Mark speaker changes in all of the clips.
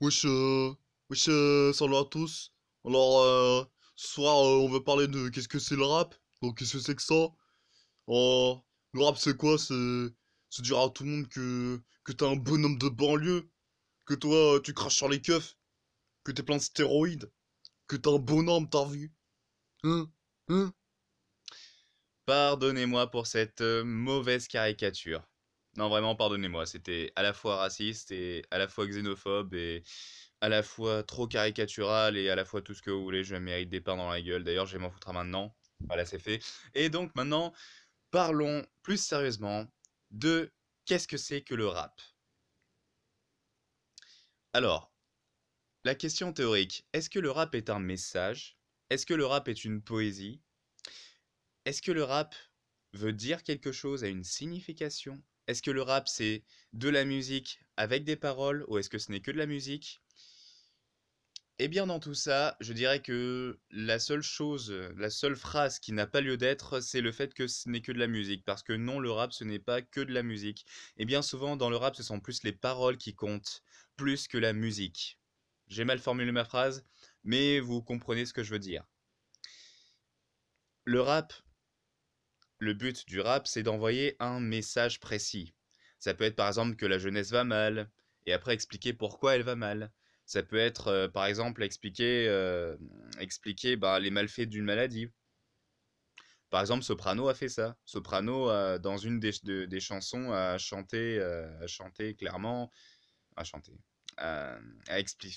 Speaker 1: Wesh, euh, wesh, euh, salut à tous. Alors, euh, ce soir, euh, on va parler de qu'est-ce que c'est le rap. Donc, qu'est-ce que c'est que ça euh, Le rap, c'est quoi C'est dire à tout le monde que, que t'es un bonhomme de banlieue, que toi, tu craches sur les keufs, que t'es plein de stéroïdes, que t'es un bonhomme, t'as vu Hein Hein Pardonnez-moi pour cette mauvaise caricature. Non, vraiment, pardonnez-moi. C'était à la fois raciste et à la fois xénophobe et à la fois trop caricatural et à la fois tout ce que vous voulez. Je mérite des pains dans la gueule. D'ailleurs, je m'en foutre à maintenant. Voilà, c'est fait. Et donc, maintenant, parlons plus sérieusement de qu'est-ce que c'est que le rap Alors, la question théorique est-ce que le rap est un message Est-ce que le rap est une poésie Est-ce que le rap veut dire quelque chose à une signification est-ce que le rap c'est de la musique avec des paroles ou est-ce que ce n'est que de la musique Eh bien dans tout ça, je dirais que la seule chose, la seule phrase qui n'a pas lieu d'être, c'est le fait que ce n'est que de la musique. Parce que non, le rap ce n'est pas que de la musique. Et eh bien souvent dans le rap ce sont plus les paroles qui comptent, plus que la musique. J'ai mal formulé ma phrase, mais vous comprenez ce que je veux dire. Le rap, le but du rap, c'est d'envoyer un message précis. Ça peut être par exemple que la jeunesse va mal, et après expliquer pourquoi elle va mal. Ça peut être euh, par exemple expliquer, euh, expliquer ben, les malfaits d'une maladie. Par exemple, Soprano a fait ça. Soprano, dans une des, chansons, a chanté, euh, a chanté clairement, a chanté, a expli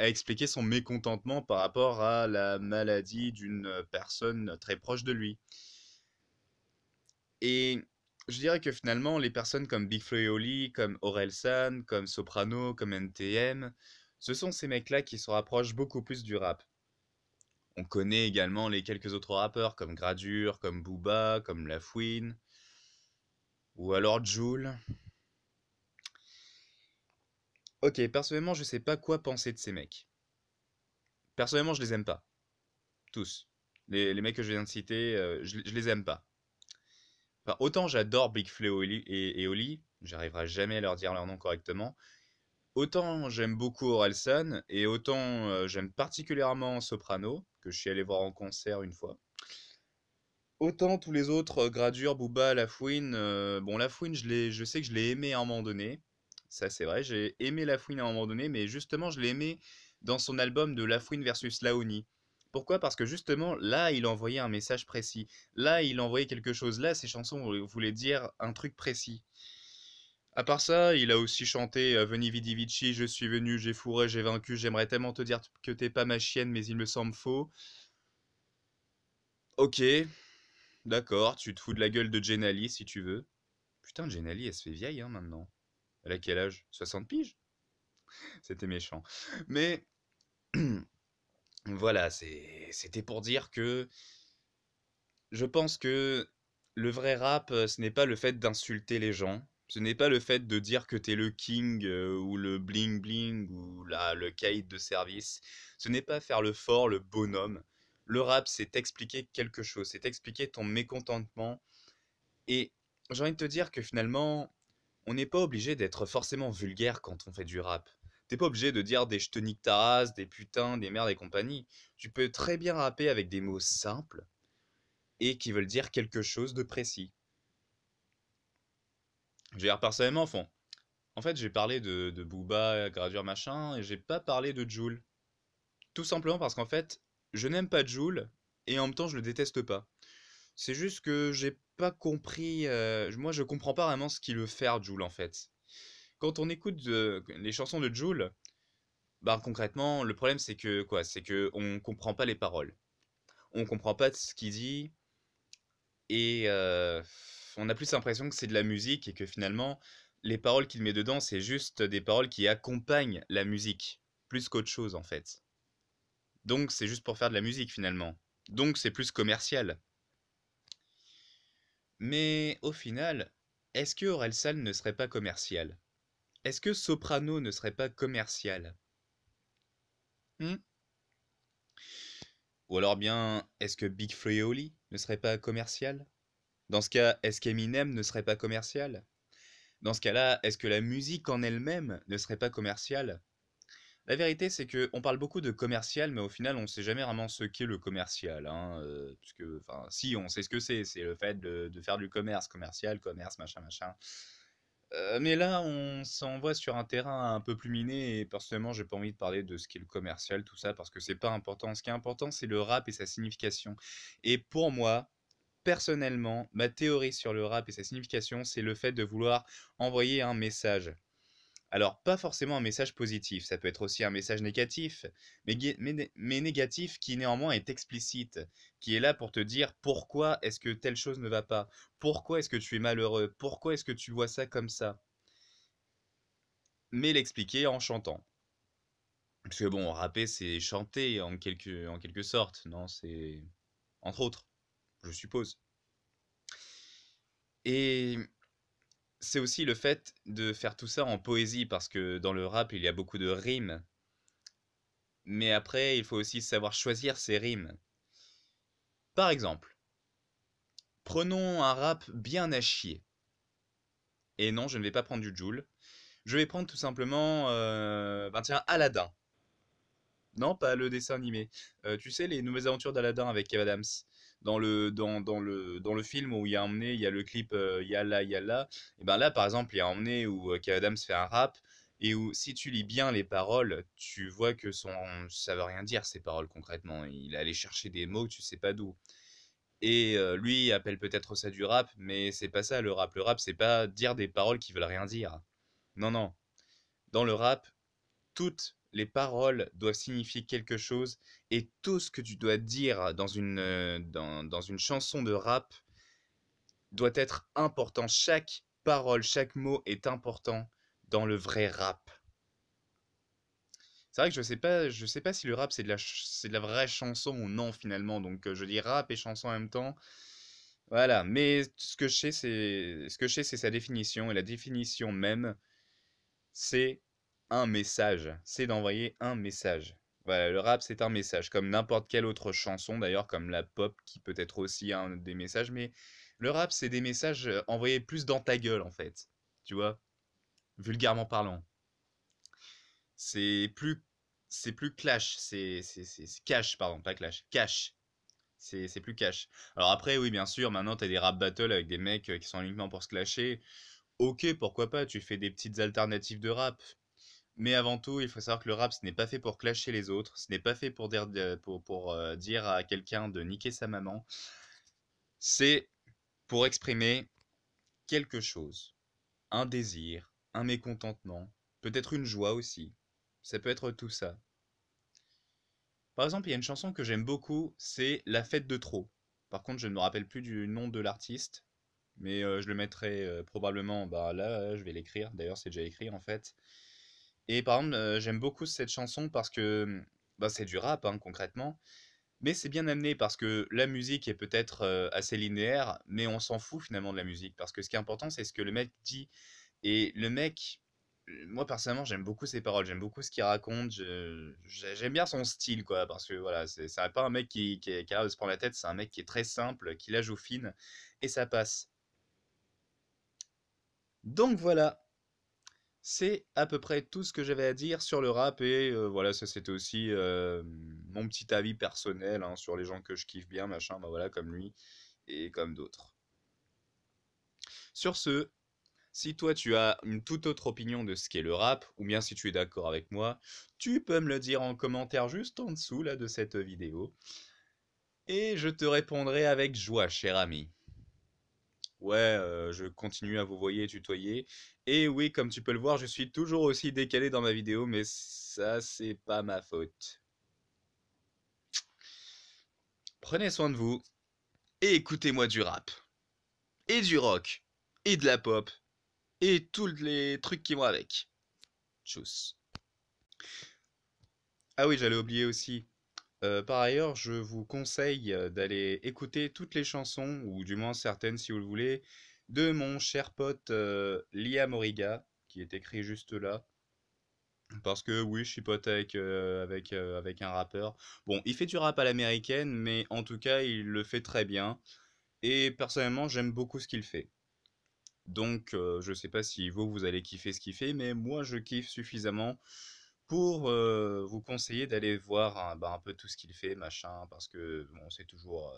Speaker 1: expliquer son mécontentement par rapport à la maladie d'une personne très proche de lui. Et je dirais que finalement, les personnes comme Big Flo et Oli, comme Orelsan, comme Soprano, comme NTM, ce sont ces mecs-là qui se rapprochent beaucoup plus du rap. On connaît également les quelques autres rappeurs comme Gradure, comme Booba, comme Lafouine, ou alors Joule. Ok, personnellement, je sais pas quoi penser de ces mecs. Personnellement, je les aime pas. Tous. Les, mecs que je viens de citer, euh, je, je les aime pas autant j'adore Big Flo et, Oli, j'arriverai jamais à leur dire leur nom correctement. Autant j'aime beaucoup Orelson, et autant euh, j'aime particulièrement Soprano, que je suis allé voir en concert une fois. Autant tous les autres, euh, Gradure, Booba, Lafouine. Euh, bon, Lafouine, je, je sais que je l'ai aimé à un moment donné. Ça, c'est vrai, j'ai aimé Lafouine à un moment donné, mais justement, je l'ai aimé dans son album de Lafouine versus Laoni. Pourquoi Parce que justement, là, il envoyait un message précis. Là, il envoyait quelque chose. Là, ses chansons voulaient dire un truc précis. À part ça, il a aussi chanté euh, Veni Vidi Vici, je suis venu, j'ai fourré, j'ai vaincu, j'aimerais tellement te dire que t'es pas ma chienne, mais il me semble faux. Ok, d'accord, tu te fous de la gueule de Jenali si tu veux. Putain, Jenali, elle se fait vieille hein, maintenant. Elle a quel âge 60 piges C'était méchant. Mais Voilà, c'était pour dire que je pense que le vrai rap, euh, ce n'est pas le fait d'insulter les gens, ce n'est pas le fait de dire que t'es le king euh, ou le bling bling ou le caïd de service. Ce n'est pas faire le fort, le bonhomme. Le rap, c'est expliquer quelque chose, c'est expliquer ton mécontentement. Et j'ai envie de te dire que finalement, on n'est pas obligé d'être forcément vulgaire quand on fait du rap. T'es pas obligé de dire des je ta des putains, des merdes et compagnie. Tu peux très bien rapper avec des mots simples et qui veulent dire quelque chose de précis. Je veux dire, personnellement, en fait, j'ai parlé de, Booba, Gradure, machin, et j'ai pas parlé de Joule. Tout simplement parce qu'en fait, je n'aime pas Joule, et en même temps, je le déteste pas. C'est juste que j'ai pas compris. Euh, moi, je comprends pas vraiment ce qu'il veut faire, Joule, en fait. Quand on écoute euh, les chansons de Joule, bah concrètement, le problème c'est que quoi C'est que on comprend pas les paroles. On comprend pas ce qu'il dit et euh, on a plus l'impression que c'est de la musique et que finalement les paroles qu'il met dedans, c'est juste des paroles qui accompagnent la musique plus qu'autre chose en fait. Donc c'est juste pour faire de la musique finalement. Donc c'est plus commercial. Mais au final, est-ce que Orelsan ne serait pas commercial est-ce que Soprano ne serait pas commercial hmm Ou alors bien, est-ce que Big Frioli ne serait pas commercial Dans ce cas, est-ce qu'Eminem ne serait pas commercial Dans ce cas-là, est-ce que la musique en elle-même ne serait pas commerciale la vérité, c'est que on parle beaucoup de commercial, mais au final, on ne sait jamais vraiment ce qu'est le commercial. Hein, euh, que, enfin, si, on sait ce que c'est. C'est le fait de, faire du commerce, commercial, commerce, machin, machin mais là, on s'envoie sur un terrain un peu plus miné et personnellement, j'ai pas envie de parler de ce qui est le commercial, tout ça, parce que c'est pas important. Ce qui est important, c'est le rap et sa signification. Et pour moi, personnellement, ma théorie sur le rap et sa signification, c'est le fait de vouloir envoyer un message. Alors, pas forcément un message positif, ça peut être aussi un message négatif, mais, négatif qui néanmoins est explicite, qui est là pour te dire pourquoi est-ce que telle chose ne va pas, pourquoi est-ce que tu es malheureux, pourquoi est-ce que tu vois ça comme ça. Mais l'expliquer en chantant. Parce que bon, rapper, c'est chanter en quelque, en quelque sorte, non C'est. Entre autres, je suppose. Et c'est aussi le fait de faire tout ça en poésie, parce que dans le rap, il y a beaucoup de rimes. Mais après, il faut aussi savoir choisir ses rimes. Par exemple, prenons un rap bien à chier. Et non, je ne vais pas prendre du Joule. Je vais prendre tout simplement, euh, ben tiens, Aladdin. Non, pas le dessin animé. Euh, tu sais, les nouvelles aventures d'Aladdin avec Kev Adams dans le, dans, le, dans le film où il y a emmené, il y a le clip euh, Yalla Yalla, et ben là par exemple, il y a emmené où euh, K. se Adams fait un rap et où si tu lis bien les paroles, tu vois que son ça veut rien dire ces paroles concrètement, il allait chercher des mots, tu sais pas d'où. Et euh, lui appelle peut-être ça du rap, mais c'est pas ça le rap. Le rap c'est pas dire des paroles qui veulent rien dire. Non non. Dans le rap, toutes les paroles doivent signifier quelque chose et tout ce que tu dois dire dans une, euh, dans, une chanson de rap doit être important. Chaque parole, chaque mot est important dans le vrai rap. C'est vrai que je sais sais pas si le rap c'est de la la vraie chanson ou non finalement. Donc euh, je dis rap et chanson en même temps. Voilà, mais ce que je sais c'est ce que je sais c'est sa définition et la définition même c'est un message. C'est d'envoyer un message. Voilà, le rap, c'est un message, comme n'importe quelle autre chanson, d'ailleurs, comme la pop, qui peut être aussi un des messages, mais le rap, c'est des messages euh, envoyés plus dans ta gueule, en fait. Tu vois Vulgairement parlant. C'est plus, c'est plus clash, c'est, c'est, cash, pardon, pas clash, cash. C'est, plus cash. Alors après, oui, bien sûr, maintenant, t'as des rap battles avec des mecs euh, qui sont uniquement pour se clasher. Ok, pourquoi pas, tu fais des petites alternatives de rap. Mais avant tout, il faut savoir que le rap, ce n'est pas fait pour clasher les autres, ce n'est pas fait pour euh, dire, à quelqu'un de niquer sa maman. C'est pour exprimer quelque chose, un désir, un mécontentement, peut-être une joie aussi. Ça peut être tout ça. Par exemple, il y a une chanson que j'aime beaucoup, c'est La fête de trop. Par contre, je ne me rappelle plus du nom de l'artiste, mais euh, je le mettrai euh, probablement. Bah, là, je vais l'écrire. D'ailleurs, c'est déjà écrit en fait. Et par exemple, j'aime beaucoup cette chanson parce que mmh, bah, c'est du rap, hein, concrètement. Mais c'est bien amené parce que la musique est peut-être assez linéaire, mais on s'en fout finalement de la musique. Parce que ce qui est important, c'est ce que le mec dit. Et le mec, moi personnellement, j'aime beaucoup ses paroles, j'aime beaucoup ce qu'il raconte. J'aime bien son style, quoi. Parce que voilà, c'est pas un mec qui, qui, qui a de se prendre la tête, c'est un mec qui est très simple, qui la joue fine, et ça passe. Donc voilà, c'est à peu près tout ce que j'avais à dire sur le rap et euh, voilà, ça c'était aussi euh, mon petit avis personnel hein, sur les gens que je kiffe bien, machin, bah voilà, comme lui et comme d'autres. Sur ce, si toi tu as une toute autre opinion de ce qu'est le rap, ou bien si tu es d'accord avec moi, tu peux me le dire en commentaire juste en dessous là de cette vidéo. Et je te répondrai avec joie, cher ami. Ouais, euh, je continue à vous voyer tutoyer, et oui, comme tu peux le voir, je suis toujours aussi décalé dans ma vidéo, mais ça, c'est pas ma faute. Prenez soin de vous et écoutez-moi du rap, et du rock, et de la pop, et tous les trucs qui vont avec. Tchuss. Ah oui, j'allais oublier aussi. Euh, par ailleurs, je vous conseille d'aller écouter toutes les chansons, ou du moins certaines si vous le voulez, de mon cher pote euh, Liam qui est écrit juste là. Parce que oui, je suis pote avec, euh, euh, avec, un rappeur. Bon, il fait du rap à l'américaine, mais en tout cas, il le fait très bien. Et personnellement, j'aime beaucoup ce qu'il fait. Donc, je sais pas si vous, vous allez kiffer ce qu'il fait, mais moi, je kiffe suffisamment pour vous conseiller d'aller voir bah, un peu tout ce qu'il fait, machin, parce que bon, c'est toujours,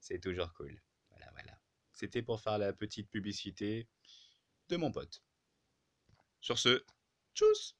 Speaker 1: c'est toujours cool. C'était pour faire la petite publicité de mon pote. Sur ce, tchuss